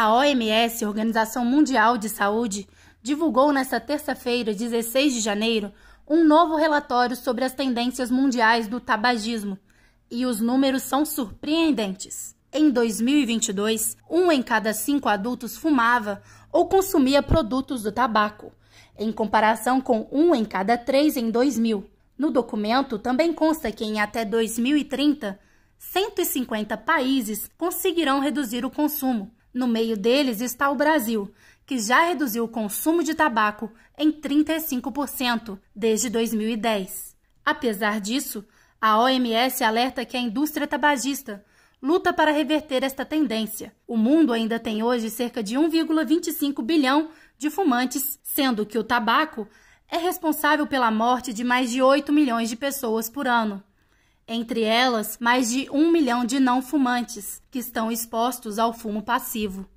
A OMS, Organização Mundial de Saúde, divulgou nesta terça-feira, 16 de janeiro, um novo relatório sobre as tendências mundiais do tabagismo. E os números são surpreendentes. Em 2022, um em cada cinco adultos fumava ou consumia produtos do tabaco, em comparação com um em cada três em 2000. No documento também consta que em até 2030, 150 países conseguirão reduzir o consumo, no meio deles está o Brasil, que já reduziu o consumo de tabaco em 35% desde 2010. Apesar disso, a OMS alerta que a indústria tabagista luta para reverter esta tendência. O mundo ainda tem hoje cerca de 1,25 bilhão de fumantes, sendo que o tabaco é responsável pela morte de mais de 8 milhões de pessoas por ano entre elas mais de um milhão de não fumantes que estão expostos ao fumo passivo.